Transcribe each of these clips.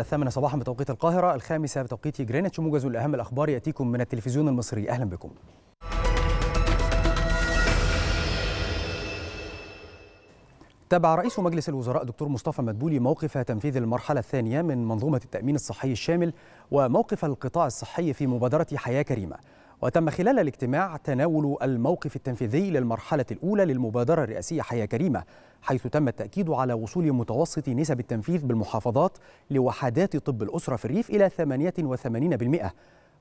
الثامنة صباحا بتوقيت القاهرة الخامسة بتوقيت جرينتش موجز الأهم الأخبار يأتيكم من التلفزيون المصري أهلا بكم تابع رئيس مجلس الوزراء دكتور مصطفى مدبولي موقف تنفيذ المرحلة الثانية من منظومة التأمين الصحي الشامل وموقف القطاع الصحي في مبادرة حياة كريمة وتم خلال الاجتماع تناول الموقف التنفيذي للمرحلة الأولى للمبادرة الرئاسية حياة كريمة حيث تم التأكيد على وصول متوسط نسب التنفيذ بالمحافظات لوحدات طب الأسرة في الريف إلى 88%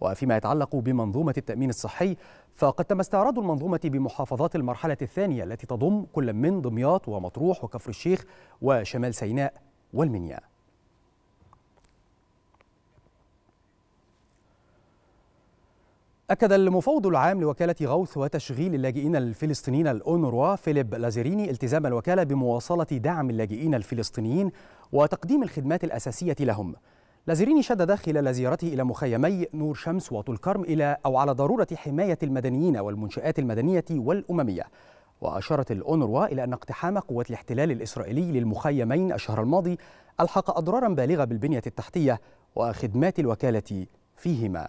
وفيما يتعلق بمنظومة التأمين الصحي فقد تم استعراض المنظومة بمحافظات المرحلة الثانية التي تضم كل من دمياط ومطروح وكفر الشيخ وشمال سيناء والمنيا أكد المفوض العام لوكالة غوث وتشغيل اللاجئين الفلسطينيين الأونروا فيليب لازيريني التزام الوكالة بمواصلة دعم اللاجئين الفلسطينيين وتقديم الخدمات الأساسية لهم لازيريني شدد خلال زيارته إلى مخيمي نور شمس وطول كرم إلى أو على ضرورة حماية المدنيين والمنشآت المدنية والأممية وأشارت الأونروا إلى أن اقتحام قوات الاحتلال الإسرائيلي للمخيمين الشهر الماضي ألحق أضرارا بالغة بالبنية التحتية وخدمات الوكالة فيهما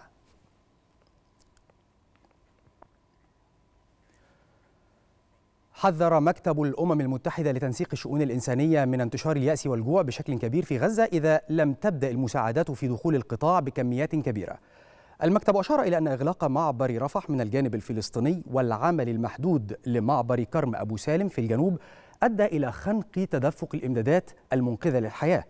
حذر مكتب الأمم المتحدة لتنسيق الشؤون الإنسانية من انتشار اليأس والجوع بشكل كبير في غزة إذا لم تبدأ المساعدات في دخول القطاع بكميات كبيرة المكتب أشار إلى أن إغلاق معبر رفح من الجانب الفلسطيني والعمل المحدود لمعبر كرم أبو سالم في الجنوب أدى إلى خنق تدفق الإمدادات المنقذة للحياة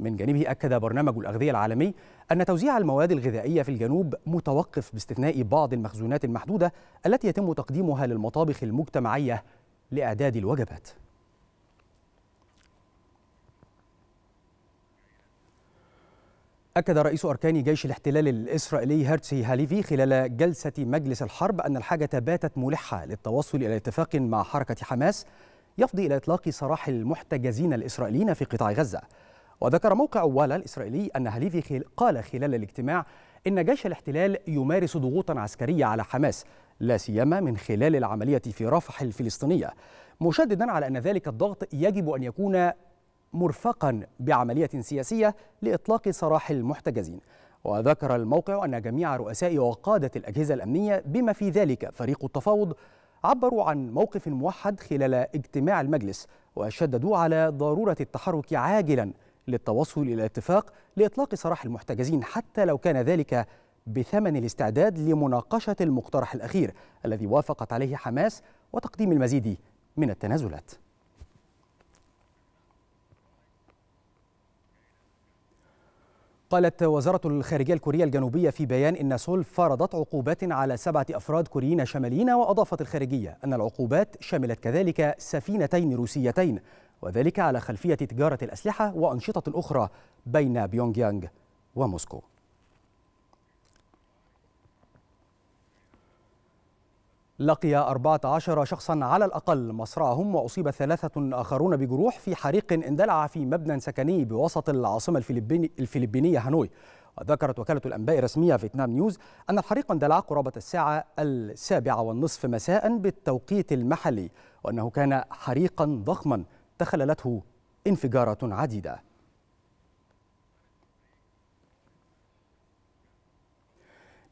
من جانبه أكد برنامج الأغذية العالمي أن توزيع المواد الغذائية في الجنوب متوقف باستثناء بعض المخزونات المحدودة التي يتم تقديمها للمطابخ المجتمعية لإعداد الوجبات أكد رئيس أركان جيش الاحتلال الإسرائيلي هيرتسي هاليفي خلال جلسة مجلس الحرب أن الحاجة باتت ملحة للتوصل إلى اتفاق مع حركة حماس يفضي إلى إطلاق سراح المحتجزين الإسرائيليين في قطاع غزة وذكر موقع والا الإسرائيلي أن هاليفي قال خلال الاجتماع إن جيش الاحتلال يمارس ضغوطا عسكرية على حماس لا سيما من خلال العملية في رفح الفلسطينية مشددا على أن ذلك الضغط يجب أن يكون مرفقا بعملية سياسية لإطلاق سراح المحتجزين وذكر الموقع أن جميع رؤساء وقادة الأجهزة الأمنية بما في ذلك فريق التفاوض عبروا عن موقف موحد خلال اجتماع المجلس وشددوا على ضرورة التحرك عاجلا للتوصل إلى اتفاق لإطلاق سراح المحتجزين حتى لو كان ذلك بثمن الاستعداد لمناقشة المقترح الأخير الذي وافقت عليه حماس وتقديم المزيد من التنازلات قالت وزارة الخارجية الكورية الجنوبية في بيان إن سول فرضت عقوبات على سبعة أفراد كوريين شماليين وأضافت الخارجية أن العقوبات شملت كذلك سفينتين روسيتين وذلك على خلفية تجارة الأسلحة وأنشطة أخرى بين بيونغ يانغ وموسكو لقي 14 شخصا على الأقل مصرعهم وأصيب ثلاثة آخرون بجروح في حريق اندلع في مبنى سكني بوسط العاصمة الفلبينية هانوي وذكرت وكالة الأنباء الرسمية فيتنام نيوز أن الحريق اندلع قرابة الساعة السابعة والنصف مساء بالتوقيت المحلي وأنه كان حريقا ضخما تخللته انفجارات عديدة